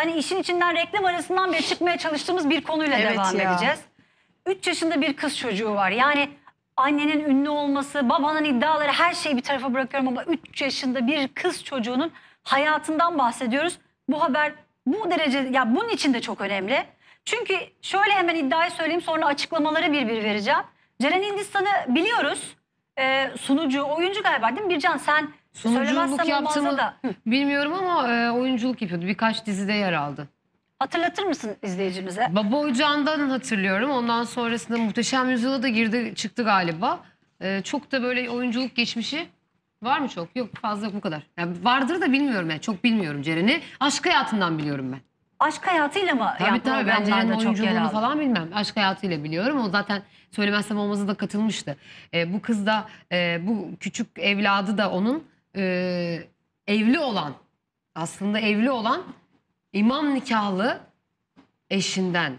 Hani işin içinden reklam arasından bile çıkmaya çalıştığımız bir konuyla evet devam ya. edeceğiz. 3 yaşında bir kız çocuğu var. Yani annenin ünlü olması, babanın iddiaları her şeyi bir tarafa bırakıyorum ama 3 yaşında bir kız çocuğunun hayatından bahsediyoruz. Bu haber bu derece ya bunun için de çok önemli. Çünkü şöyle hemen iddiayı söyleyeyim sonra açıklamaları bir bir vereceğim. Ceren Hindistan'ı biliyoruz. Ee, sunucu, oyuncu galiba değil mi? Bircan sen Sunuculuk Söylemezsem da. bilmiyorum ama e, oyunculuk yapıyordu. Birkaç dizide yer aldı. Hatırlatır mısın izleyicimize? Baba Ocağı'ndan hatırlıyorum. Ondan sonrasında Muhteşem Yüzyıl'a da girdi çıktı galiba. E, çok da böyle oyunculuk geçmişi var mı çok? Yok fazla yok bu kadar. Yani vardır da bilmiyorum yani. Çok bilmiyorum Ceren'i. Aşk hayatından biliyorum ben. Aşk hayatıyla mı? Tabii tabii ben Ceren'in oyunculuğunu falan bilmem. Aşk hayatıyla biliyorum. O zaten söylemezsem olmazı da katılmıştı. E, bu kız da e, bu küçük evladı da onun e, evli olan aslında evli olan imam nikahlı eşinden.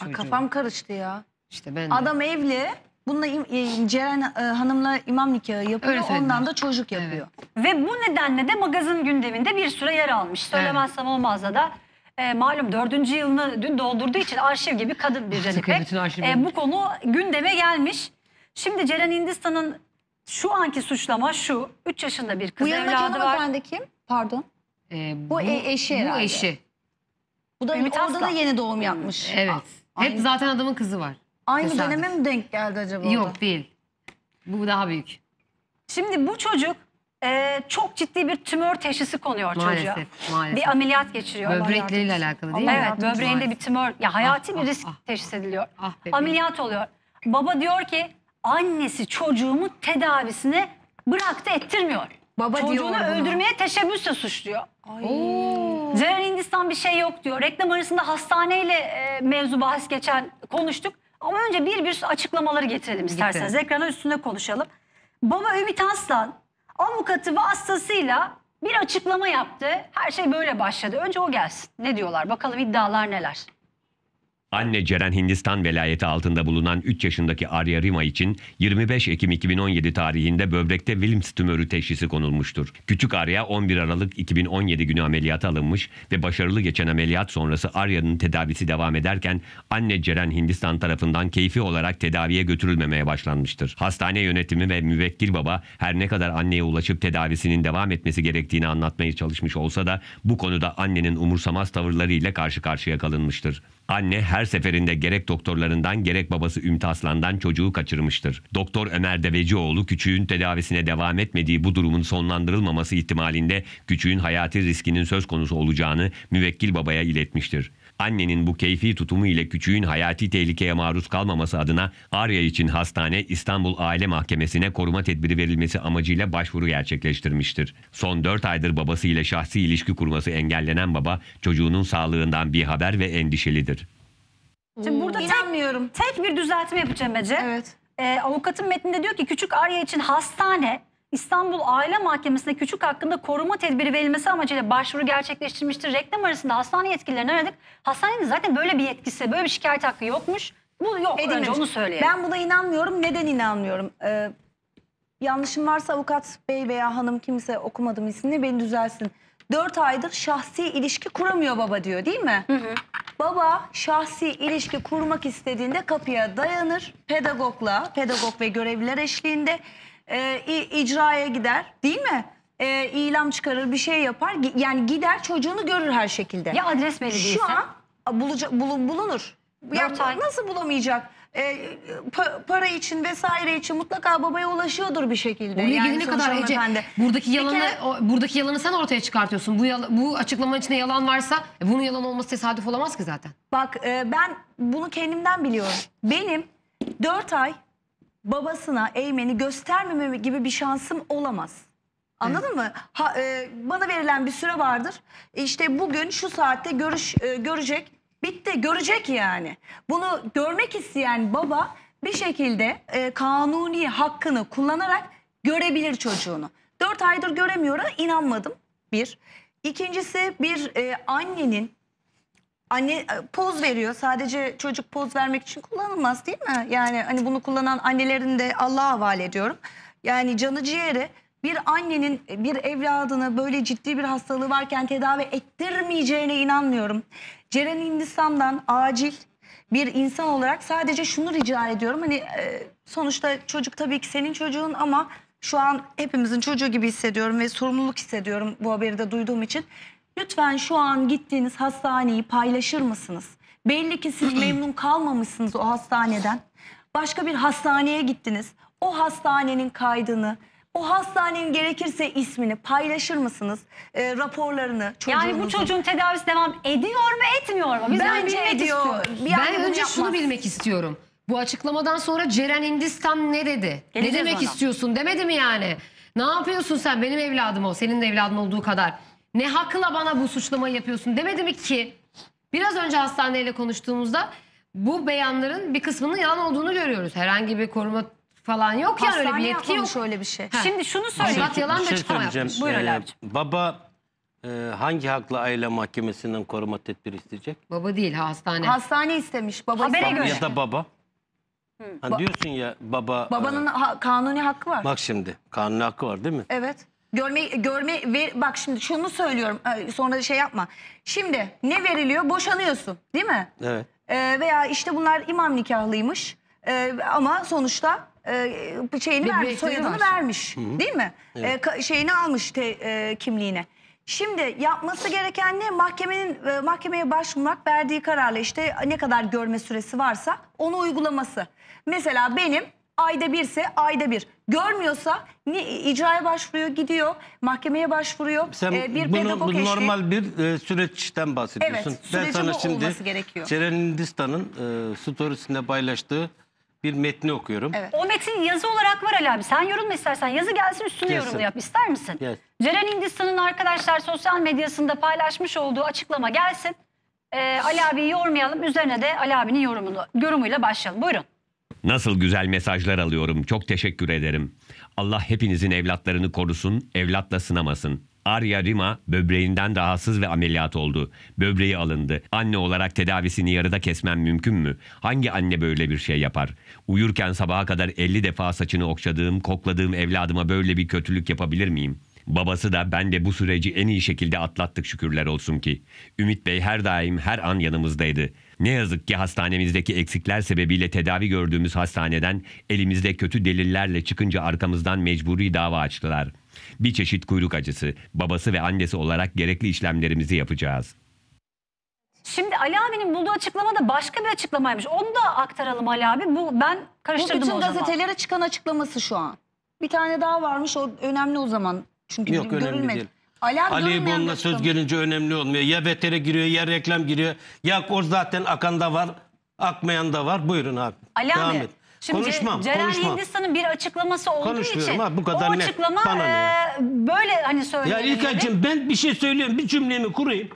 Aa, kafam karıştı ya. işte ben de. Adam evli. Bununla im- e, Ceren e, Hanım'la imam nikahı yapıyor. ondan da çocuk yapıyor. Ve bu nedenle de magazin gündeminde bir süre yer almış. Söylemezsem olmaz da e, malum dördüncü yılını dün doldurduğu için arşiv gibi kadın bir ah, Artık E, bu konu gündeme gelmiş. Şimdi Ceren Hindistan'ın şu anki suçlama şu. 3 yaşında bir kız Bu yanındaki evladı var. hanımefendi kim? Pardon. Ee, Bu, e- eşi bu eşi. Bu da Ümit hani orada Aslan. da yeni doğum yapmış. Evet. A- Hep aynı- zaten adamın kızı var. Aynı tesadüf. döneme mi denk geldi acaba? o da? Yok değil. Bu daha büyük. Şimdi bu çocuk e, çok ciddi bir tümör teşhisi konuyor Maalesef. çocuğa. Maalesef. Bir ameliyat geçiriyor. Böbrekleriyle alakalı değil mi? Evet yardımcısı böbreğinde bir tümör. Ya hayati Ah, bir ah, risk ah, teşhis ediliyor. Ah Ameliyat oluyor. Baba diyor ki annesi çocuğumu tedavisine bıraktı ettirmiyor. Baba Çocuğunu diyor öldürmeye teşebbüsle suçluyor. Ay. Hindistan bir şey yok diyor. Reklam arasında hastaneyle e, mevzu bahis geçen konuştuk. Ama önce bir bir açıklamaları getirelim isterseniz. Gitti. Ekrana üstünde konuşalım. Baba Ümit Aslan avukatı vasıtasıyla bir açıklama yaptı. Her şey böyle başladı. Önce o gelsin. Ne diyorlar? Bakalım iddialar neler? Anne Ceren Hindistan velayeti altında bulunan 3 yaşındaki Arya Rima için 25 Ekim 2017 tarihinde böbrekte Wilms tümörü teşhisi konulmuştur. Küçük Arya 11 Aralık 2017 günü ameliyata alınmış ve başarılı geçen ameliyat sonrası Arya'nın tedavisi devam ederken anne Ceren Hindistan tarafından keyfi olarak tedaviye götürülmemeye başlanmıştır. Hastane yönetimi ve müvekkil baba her ne kadar anneye ulaşıp tedavisinin devam etmesi gerektiğini anlatmaya çalışmış olsa da bu konuda annenin umursamaz tavırlarıyla karşı karşıya kalınmıştır. Anne her seferinde gerek doktorlarından gerek babası Ümit Aslan'dan çocuğu kaçırmıştır. Doktor Ömer Devecioğlu küçüğün tedavisine devam etmediği bu durumun sonlandırılmaması ihtimalinde küçüğün hayati riskinin söz konusu olacağını müvekkil babaya iletmiştir. Annenin bu keyfi tutumu ile küçüğün hayati tehlikeye maruz kalmaması adına Arya için hastane İstanbul Aile Mahkemesi'ne koruma tedbiri verilmesi amacıyla başvuru gerçekleştirmiştir. Son 4 aydır babasıyla şahsi ilişki kurması engellenen baba çocuğunun sağlığından bir haber ve endişelidir. Şimdi burada İnanmıyorum. Tek, tek bir düzeltme yapacağım Ece. Evet. Ee, avukatın metninde diyor ki küçük Arya için hastane İstanbul Aile Mahkemesi'ne küçük hakkında koruma tedbiri verilmesi amacıyla başvuru gerçekleştirmiştir. Reklam arasında hastane yetkililerini aradık. Hastanenin zaten böyle bir yetkisi, böyle bir şikayet hakkı yokmuş. Bu yok Edilmiş. önce onu söyleyelim. Ben buna inanmıyorum. Neden inanmıyorum? Ee, yanlışım varsa avukat bey veya hanım kimse okumadım ismini beni düzelsin. Dört aydır şahsi ilişki kuramıyor baba diyor değil mi? Hı hı. Baba şahsi ilişki kurmak istediğinde kapıya dayanır. Pedagogla, pedagog ve görevliler eşliğinde e, icraya gider değil mi? E, ilam çıkarır bir şey yapar yani gider çocuğunu görür her şekilde. Ya adres belli değilse? Şu an buluca, bulun, bulunur. Ya, nasıl bulamayacak? E, pa, para için vesaire için mutlaka babaya ulaşıyordur bir şekilde. Oraya yani gidene kadar Ece buradaki yalanı kere, o, buradaki yalanı sen ortaya çıkartıyorsun. Bu yala, bu açıklamanın içinde yalan varsa e, bunun yalan olması tesadüf olamaz ki zaten. Bak e, ben bunu kendimden biliyorum. Benim 4 ay babasına Eymen'i göstermeme gibi bir şansım olamaz. Anladın evet. mı? Ha, e, bana verilen bir süre vardır. İşte bugün şu saatte görüş e, görecek. Bitti görecek yani. Bunu görmek isteyen baba bir şekilde e, kanuni hakkını kullanarak görebilir çocuğunu. Dört aydır göremiyor'a inanmadım. Bir. İkincisi bir e, annenin Anne e, poz veriyor. Sadece çocuk poz vermek için kullanılmaz değil mi? Yani hani bunu kullanan annelerin de Allah'a havale ediyorum. Yani canı ciğeri bir annenin e, bir evladını böyle ciddi bir hastalığı varken tedavi ettirmeyeceğine inanmıyorum. Ceren Hindistan'dan acil bir insan olarak sadece şunu rica ediyorum. Hani e, sonuçta çocuk tabii ki senin çocuğun ama şu an hepimizin çocuğu gibi hissediyorum ve sorumluluk hissediyorum bu haberi de duyduğum için. Lütfen şu an gittiğiniz hastaneyi paylaşır mısınız? Belli ki siz memnun kalmamışsınız o hastaneden. Başka bir hastaneye gittiniz. O hastanenin kaydını, o hastanenin gerekirse ismini paylaşır mısınız? E, raporlarını, çocuğunuzun. Yani bu çocuğun tedavisi devam ediyor mu etmiyor mu? Biz Bence ediyor. Bir ben önce şunu bilmek istiyorum. Bu açıklamadan sonra Ceren Hindistan ne dedi? Geleceğiz ne demek ona. istiyorsun demedi mi yani? Ne yapıyorsun sen benim evladım o senin de evladın olduğu kadar. Ne hakla bana bu suçlamayı yapıyorsun demedi mi ki? Biraz önce hastaneyle konuştuğumuzda bu beyanların bir kısmının yalan olduğunu görüyoruz. Herhangi bir koruma falan yok yani öyle bir yetki yok. şöyle bir şey. Ha. Şimdi şunu şey söyleyeyim. söyle. şey- yalan bir da şey yapmış. söyleyeceğim. Buyur ee, Baba e, hangi hakla aile mahkemesinden koruma tedbiri isteyecek? Baba değil hastane. Hastane istemiş. Baba Habere istemiş. göre. Ya da baba. Hani diyorsun ya baba. E, Babanın e, ha- kanuni hakkı var. bak şimdi kanuni hakkı var değil mi? Evet. Görme, görme ver, bak şimdi şunu söylüyorum sonra şey yapma. Şimdi ne veriliyor? Boşanıyorsun değil mi? Evet. Ee, veya işte bunlar imam nikahlıymış ee, ama sonuçta e, şeyini bir vermiş, soyadını var. vermiş Hı -hı. değil mi? Ee, evet. Ee, şeyini almış te, e, kimliğine. Şimdi yapması gereken ne? Mahkemenin e, mahkemeye başvurmak verdiği kararla işte ne kadar görme süresi varsa onu uygulaması. Mesela benim ayda birse ayda bir. Görmüyorsa ni- icraya başvuruyor, gidiyor, mahkemeye başvuruyor. Sen Ee, bir bunu, pedagog bu normal bir e, süreçten bahsediyorsun. Evet, sürecin bu olması gerekiyor. Ceren Hindistan'ın e, storiesinde paylaştığı bir metni okuyorum. Evet. O metin yazı olarak var Ali abi. Sen yorulma istersen. Yazı gelsin üstüne Gelsin. yap. İster misin? Gelsin. Ceren Hindistan'ın arkadaşlar sosyal medyasında paylaşmış olduğu açıklama gelsin. Ee, Ali abiyi yormayalım. Üzerine de Ali abinin yorumunu, yorumuyla başlayalım. Buyurun. Nasıl güzel mesajlar alıyorum. Çok teşekkür ederim. Allah hepinizin evlatlarını korusun, evlatla sınamasın. Arya Rima böbreğinden rahatsız ve ameliyat oldu. Böbreği alındı. Anne olarak tedavisini yarıda kesmem mümkün mü? Hangi anne böyle bir şey yapar? Uyurken sabaha kadar 50 defa saçını okşadığım, kokladığım evladıma böyle bir kötülük yapabilir miyim? Babası da ben de bu süreci en iyi şekilde atlattık şükürler olsun ki. Ümit Bey her daim her an yanımızdaydı. Ne yazık ki hastanemizdeki eksikler sebebiyle tedavi gördüğümüz hastaneden elimizde kötü delillerle çıkınca arkamızdan mecburi dava açtılar. Bir çeşit kuyruk acısı, babası ve annesi olarak gerekli işlemlerimizi yapacağız. Şimdi Ali abinin bulduğu açıklama da başka bir açıklamaymış. Onu da aktaralım Ali abi. Bu ben karıştırdım. Bu bütün gazetelere çıkan açıklaması şu an. Bir tane daha varmış o önemli o zaman. Çünkü Yok, önemli değil. Alarm Ali durmuyor söz gelince önemli olmuyor. Ya vetere giriyor ya reklam giriyor. Ya o zaten akan da var, akmayan da var. Buyurun abi. Ali Devam abi. et. Şimdi konuşmam, Ceren konuşmam. Hindistan'ın bir açıklaması olduğu için ha, bu kadar o net. açıklama Bana e, böyle hani söylüyor. Ya İlkay'cığım ben bir şey söylüyorum. Bir cümlemi kurayım.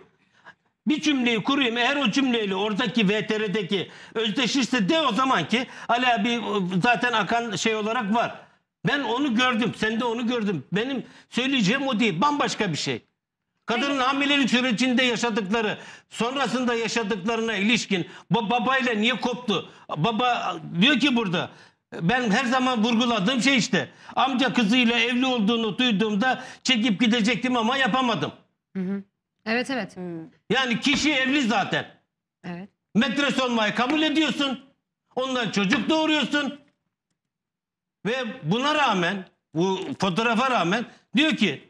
Bir cümleyi kurayım. Eğer o cümleyle oradaki VTR'deki özdeşirse de o zaman ki Ali abi e, zaten akan şey olarak var. Ben onu gördüm. Sen de onu gördüm. Benim söyleyeceğim o değil. Bambaşka bir şey. Kadının hamilelik sürecinde yaşadıkları, sonrasında yaşadıklarına ilişkin bu babayla niye koptu? Baba diyor ki burada ben her zaman vurguladığım şey işte. Amca kızıyla evli olduğunu duyduğumda çekip gidecektim ama yapamadım. Hı hı. Evet evet. Hı. Yani kişi evli zaten. Evet. Metres olmayı kabul ediyorsun. Ondan çocuk doğuruyorsun. Ve buna rağmen bu fotoğrafa rağmen diyor ki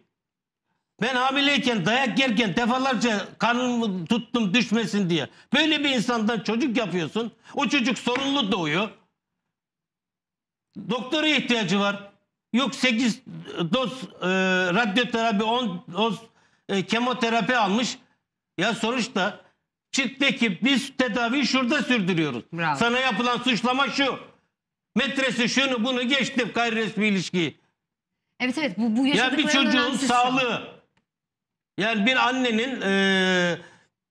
ben hamileyken dayak yerken defalarca karnımı tuttum düşmesin diye. Böyle bir insandan çocuk yapıyorsun. O çocuk sorunlu doğuyor. Doktora ihtiyacı var. Yok 8 doz e, radyoterapi 10 doz e, kemoterapi almış. Ya sonuçta çıktı ki biz tedaviyi şurada sürdürüyoruz. Bravo. Sana yapılan suçlama şu. Metresi şunu bunu geçtim gayri resmi ilişkiyi. Evet evet bu, bu Ya bir çocuğun önemsiz sağlığı. Yani bir annenin eee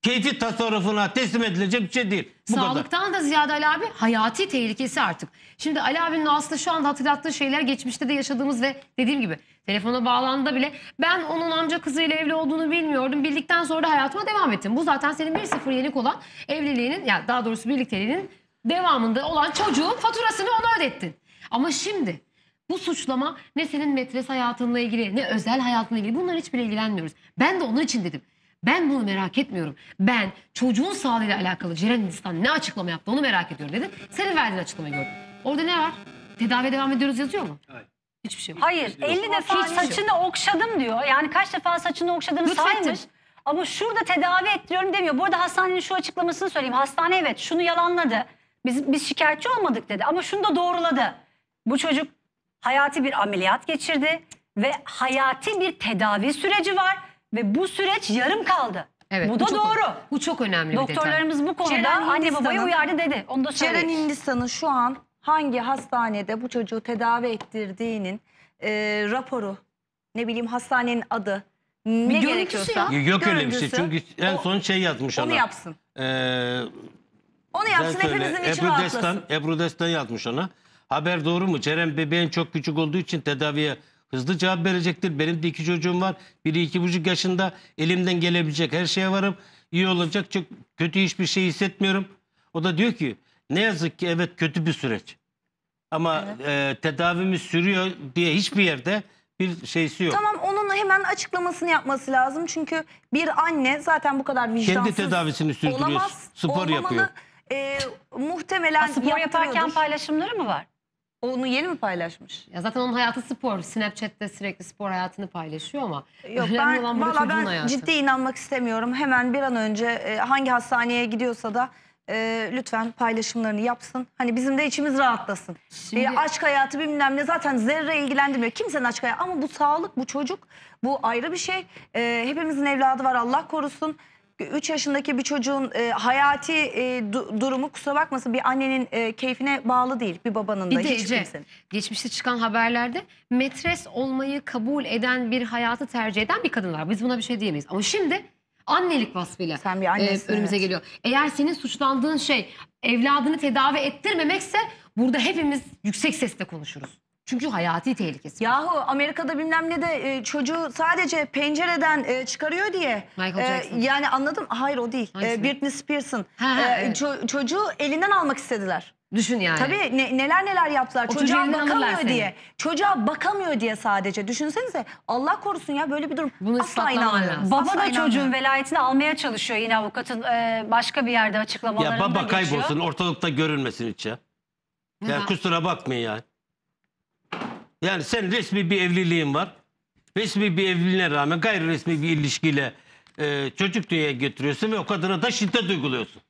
keyfi tasarrufuna teslim edilecek bir şey değil. Bu kadar. Sağlıktan da ziyade Ali abi hayati tehlikesi artık. Şimdi Ali abinin aslında şu anda hatırlattığı şeyler geçmişte de yaşadığımız ve dediğim gibi telefona bağlandığında bile ben onun amca kızıyla evli olduğunu bilmiyordum. Bildikten sonra da hayatıma devam ettim. Bu zaten senin 1-0 yenik olan evliliğinin ya daha doğrusu birlikteliğinin devamında olan çocuğun faturasını ona ödettin. Ama şimdi bu suçlama ne senin metres hayatınla ilgili ne özel hayatınla ilgili bunlar hiçbir ilgilenmiyoruz. Ben de onun için dedim. Ben bunu merak etmiyorum. Ben çocuğun sağlığıyla alakalı Ceren Hindistan ne açıklama yaptı onu merak ediyorum dedi. Senin verdiğin açıklamayı gördüm. Orada ne var? Tedavi devam ediyoruz yazıyor mu? Hayır. Hiçbir şey yok. Hayır 50 şey defa Hiçbir şey yok. saçını okşadım diyor. Yani kaç defa saçını okşadığını Lütfettim. saymış. Ama şurada tedavi ettiriyorum demiyor. Bu arada hastanenin şu açıklamasını söyleyeyim. Hastane evet şunu yalanladı. Biz, biz şikayetçi olmadık dedi ama şunu da doğruladı. Bu çocuk hayati bir ameliyat geçirdi ve hayati bir tedavi süreci var ve bu süreç yarım kaldı. Evet, bu, bu da çok, doğru. Bu çok önemli Doktorlarımız bir detay. bu konuda anne babayı uyardı dedi. Onu da söyleyeyim. Ceren Hindistan'ın şu an hangi hastanede bu çocuğu tedavi ettirdiğinin e, raporu, ne bileyim hastanenin adı, ne gerekiyorsa. Ya. Yok öyle bir şey. Çünkü en o, son şey yazmış onu adam. Onu yapsın. Ee, onu yapsın Sen söyle. hepimizin içi Ebru rahatlasın. Destan, Ebru Destan yazmış ona. Haber doğru mu? Ceren bebeğin çok küçük olduğu için tedaviye hızlı cevap verecektir. Benim de iki çocuğum var. Biri iki buçuk yaşında. Elimden gelebilecek her şeye varım. İyi olacak. Çok kötü hiçbir şey hissetmiyorum. O da diyor ki ne yazık ki evet kötü bir süreç. Ama e, tedavimiz sürüyor diye hiçbir yerde bir şeysi yok. Tamam onun hemen açıklamasını yapması lazım. Çünkü bir anne zaten bu kadar vicdansız Kendi tedavisini sürdürüyor. olamaz, Spor olmamalı. yapıyor e, muhtemelen Ha, spor yaparken paylaşımları mı var? Onu yeni mi paylaşmış? Ya zaten onun hayatı spor. Snapchat'te sürekli spor hayatını paylaşıyor ama Yok ben valla ben hayatı. ciddi inanmak istemiyorum. Hemen bir an önce e, hangi hastaneye gidiyorsa da e, lütfen paylaşımlarını yapsın. Hani bizim de içimiz rahatlasın. E, Şimdi- E, aşk hayatı bilmem ne zaten zerre ilgilendirmiyor. Kimsenin aşk hayatı ama bu sağlık, bu çocuk, bu ayrı bir şey. E, hepimizin evladı var Allah korusun. 3 yaşındaki bir çocuğun e, hayati e, du durumu kusura bakmasın bir annenin e, keyfine bağlı değil. Bir babanın da bir de hiç Ece, kimsenin. Geçmişte çıkan haberlerde metres olmayı kabul eden bir hayatı tercih eden bir kadın var. Biz buna bir şey diyemeyiz. Ama şimdi annelik vasfıyla Sen bir annesin, e, önümüze evet. geliyor. Eğer senin suçlandığın şey evladını tedavi ettirmemekse burada hepimiz yüksek sesle konuşuruz. Çünkü hayati tehlikesi. Yahu Amerika'da bilmem ne de e, çocuğu sadece pencereden e, çıkarıyor diye. E, Michael Jackson. yani anladım. Hayır o değil. E, Hangisi? E, Britney Spears'ın. E, evet. ço- çocuğu elinden almak istediler. Düşün yani. Tabii ne- neler neler yaptılar. O Çocuğa bakamıyor seni. diye. Çocuğa bakamıyor diye sadece. Düşünsenize Allah korusun ya böyle bir durum. Bunu Asla ispatlaman inanmıyorum. lazım. Baba Asla da inanmıyorum. çocuğun velayetini almaya çalışıyor yine avukatın e, başka bir yerde açıklamalarında Ya baba kaybolsun ortalıkta görünmesin hiç ya. Ya kusura bakmayın ya. Yani sen resmi bir evliliğin var. Resmi bir evliliğine rağmen gayri resmi bir ilişkiyle e, çocuk dünyaya getiriyorsun ve o kadına da şiddet uyguluyorsun.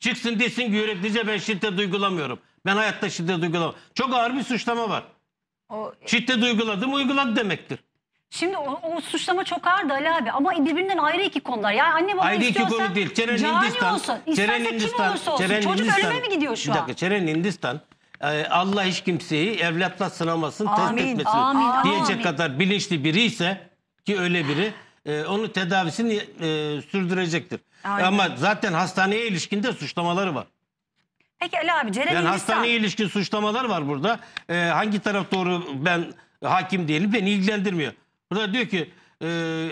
Çıksın desin ki yönetici ben şiddet uygulamıyorum. Ben hayatta şiddet uygulamam. Çok ağır bir suçlama var. O, şiddet uyguladım uyguladı demektir. Şimdi o, o suçlama çok ağır da Ali abi ama birbirinden ayrı iki konular. Yani anne baba ayrı iki konu değil. Ceren Hindistan, olsun. Ceren İsterse Hindistan, olursa olsun. Ceren Çocuk Hindistan, ölüme mi gidiyor şu bir dakika, an? Ceren Hindistan e, Allah hiç kimseyi evlatla sınamasın, test etmesin amin, diyecek amin. kadar bilinçli biri ise ki öyle biri e, onun tedavisini e, sürdürecektir. Aynen. Ama zaten hastaneye ilişkin de suçlamaları var. Peki Ali abi Ceren Yani Hindistan- hastaneye ilişkin suçlamalar var burada. Ee, hangi taraf doğru ben hakim değilim beni ilgilendirmiyor. Burada diyor ki e,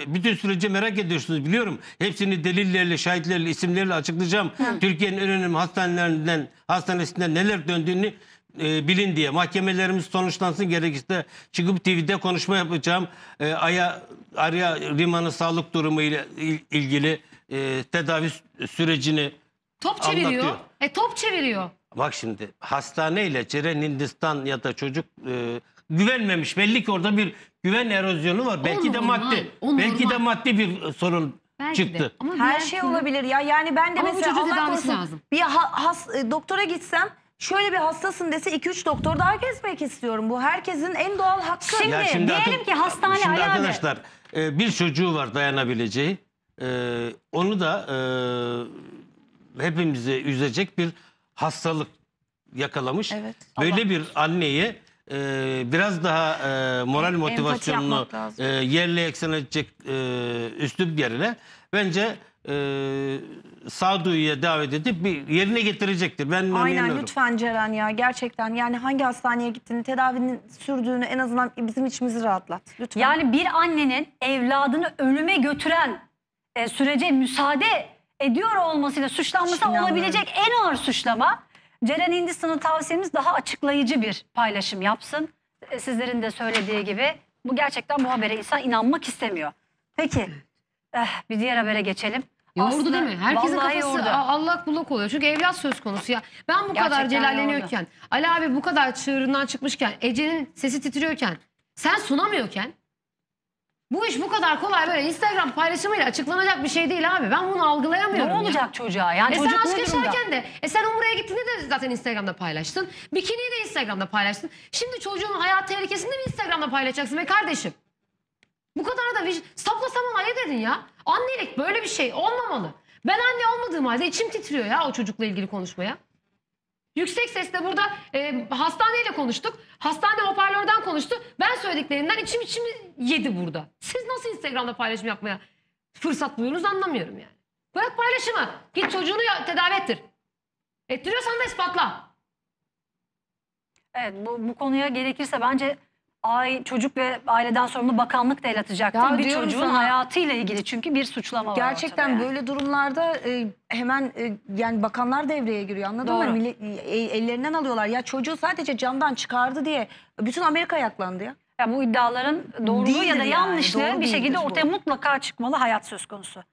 bütün süreci merak ediyorsunuz biliyorum. Hepsini delillerle, şahitlerle, isimlerle açıklayacağım. Türkiye'nin en önemli hastanelerinden, hastanesinden neler döndüğünü e, bilin diye. Mahkemelerimiz sonuçlansın gerekirse çıkıp TV'de konuşma yapacağım. E, Aya Arya Rima'nın sağlık durumu ile il, ilgili e, tedavi sürecini Top çeviriyor. anlatıyor. E top çeviriyor. Bak şimdi hastaneyle Ceren Hindistan ya da çocuk e, güvenmemiş. Belli ki orada bir güven erozyonu var. Belki de maddi. o Belki de maddi bir sorun Belki çıktı. de. Ama Her diğer şey olabilir ya. Yani ben de Ama mesela çocuğu Allah korusun lazım. bir ha- has- e, doktora gitsem şöyle bir hastasın dese 2-3 doktor daha gezmek istiyorum. Bu herkesin en doğal hakkı. Şimdi, şimdi diyelim ki hastane şimdi ayağı arkadaşlar e, bir çocuğu var dayanabileceği. E, onu da e, hepimizi üzecek bir hastalık yakalamış. Evet. Böyle bir anneyi biraz daha moral motivasyonunu yapmak yerle eksen edecek e, üslup yerine bence e, sağduyuya davet edip bir yerine getirecektir. Ben Aynen memnunum. lütfen Ceren ya gerçekten yani hangi hastaneye gittiğini, tedavinin sürdüğünü en azından bizim içimizi rahatlat. Lütfen. Yani bir annenin evladını ölüme götüren e, sürece müsaade ediyor olmasıyla suçlanması İnanmıyorum. olabilecek en ağır suçlama. Ceren Hindistan'ın tavsiyemiz daha açıklayıcı bir paylaşım yapsın. E, sizlerin de söylediği gibi bu gerçekten bu habere insan inanmak istemiyor. Peki Eh, bir diğer habere geçelim. Yordu değil mi? Herkesin kafası yordu. a- allak bullak oluyor. Çünkü evlat söz konusu ya. Ben bu kadar Gerçekten celalleniyorken, Ali abi bu kadar çığırından çıkmışken, Ece'nin sesi titriyorken, sen sunamıyorken bu iş bu kadar kolay böyle Instagram paylaşımıyla açıklanacak bir şey değil abi. Ben bunu Ne algılayamıyorum. ya. olacak çocuğa? Yani E sen çocuk aşk yaşarken de, e sen Umre'ye gittiğinde de zaten Instagram'da paylaştın. Bikiniyi de Instagram'da paylaştın. Şimdi çocuğun hayat tehlikesini de Instagram'da paylaşacaksın ve kardeşim? Bu kadar da vicdan. Saplasam hale dedin ya. Annelik böyle bir şey olmamalı. Ben anne olmadığım halde içim titriyor ya o çocukla ilgili konuşmaya. Yüksek sesle burada e, hastaneyle konuştuk. Hastane hoparlörden konuştu. Ben söylediklerinden içim içimi yedi burada. Siz nasıl Instagram'da paylaşım yapmaya fırsat buluyorsunuz anlamıyorum yani. Bırak paylaşımı. Git çocuğunu tedavi ettir. Ettiriyorsan da ispatla. Evet bu, bu konuya gerekirse bence ay çocuk ve aileden sorumlu bakanlık da el atacaktı. Ya bir çocuğun sana- hayatıyla ilgili çünkü bir suçlama var Gerçekten ortada yani. böyle durumlarda e, hemen e, yani bakanlar devreye giriyor anladın Doğru. mı? Milli- e, e, ellerinden alıyorlar. Ya çocuğu sadece camdan çıkardı diye bütün Amerika ayaklandı ya. Ya bu iddiaların doğruluğu Değildir ya da yani, yanlışlığı doğru bir şekilde değildir bu. ortaya mutlaka çıkmalı hayat söz konusu.